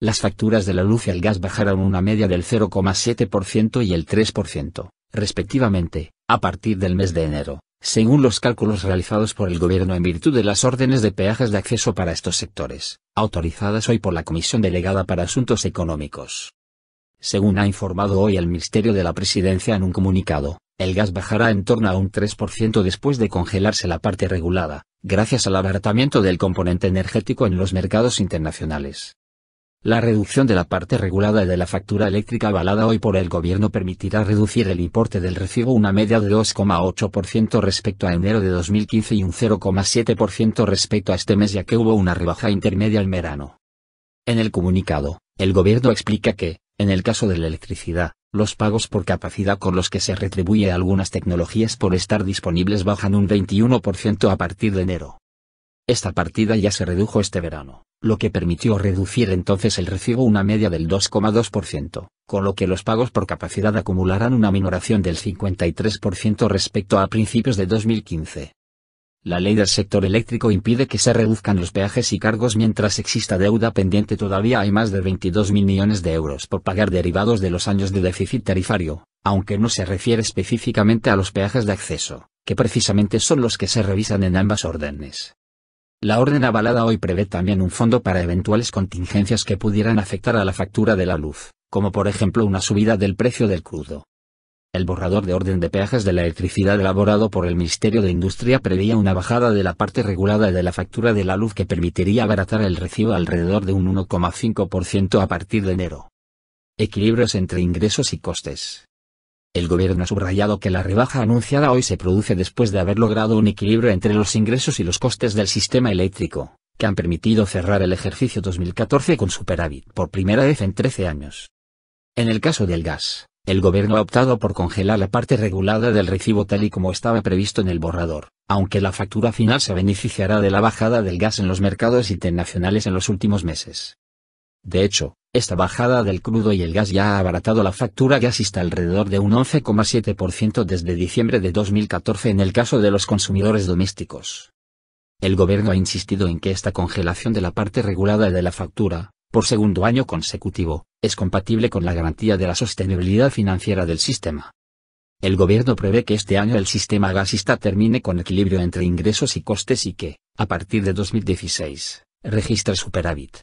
Las facturas de la luz y el gas bajaron una media del 0,7% y el 3%, respectivamente, a partir del mes de enero, según los cálculos realizados por el gobierno en virtud de las órdenes de peajes de acceso para estos sectores, autorizadas hoy por la Comisión Delegada para Asuntos Económicos. Según ha informado hoy el Ministerio de la Presidencia en un comunicado, el gas bajará en torno a un 3% después de congelarse la parte regulada, gracias al abaratamiento del componente energético en los mercados internacionales. La reducción de la parte regulada de la factura eléctrica avalada hoy por el gobierno permitirá reducir el importe del recibo una media de 2,8% respecto a enero de 2015 y un 0,7% respecto a este mes ya que hubo una rebaja intermedia al verano. En el comunicado, el gobierno explica que, en el caso de la electricidad, los pagos por capacidad con los que se retribuye a algunas tecnologías por estar disponibles bajan un 21% a partir de enero. Esta partida ya se redujo este verano lo que permitió reducir entonces el recibo una media del 2,2%, con lo que los pagos por capacidad acumularán una minoración del 53% respecto a principios de 2015. La ley del sector eléctrico impide que se reduzcan los peajes y cargos mientras exista deuda pendiente. Todavía hay más de 22 mil millones de euros por pagar derivados de los años de déficit tarifario, aunque no se refiere específicamente a los peajes de acceso, que precisamente son los que se revisan en ambas órdenes. La orden avalada hoy prevé también un fondo para eventuales contingencias que pudieran afectar a la factura de la luz, como por ejemplo una subida del precio del crudo. El borrador de orden de peajes de la electricidad elaborado por el Ministerio de Industria preveía una bajada de la parte regulada de la factura de la luz que permitiría abaratar el recibo alrededor de un 1,5% a partir de enero. Equilibrios entre ingresos y costes. El gobierno ha subrayado que la rebaja anunciada hoy se produce después de haber logrado un equilibrio entre los ingresos y los costes del sistema eléctrico, que han permitido cerrar el ejercicio 2014 con superávit por primera vez en 13 años. En el caso del gas, el gobierno ha optado por congelar la parte regulada del recibo tal y como estaba previsto en el borrador, aunque la factura final se beneficiará de la bajada del gas en los mercados internacionales en los últimos meses. De hecho, esta bajada del crudo y el gas ya ha abaratado la factura gasista alrededor de un 11,7% desde diciembre de 2014 en el caso de los consumidores domésticos. El gobierno ha insistido en que esta congelación de la parte regulada de la factura, por segundo año consecutivo, es compatible con la garantía de la sostenibilidad financiera del sistema. El gobierno prevé que este año el sistema gasista termine con equilibrio entre ingresos y costes y que, a partir de 2016, registre superávit.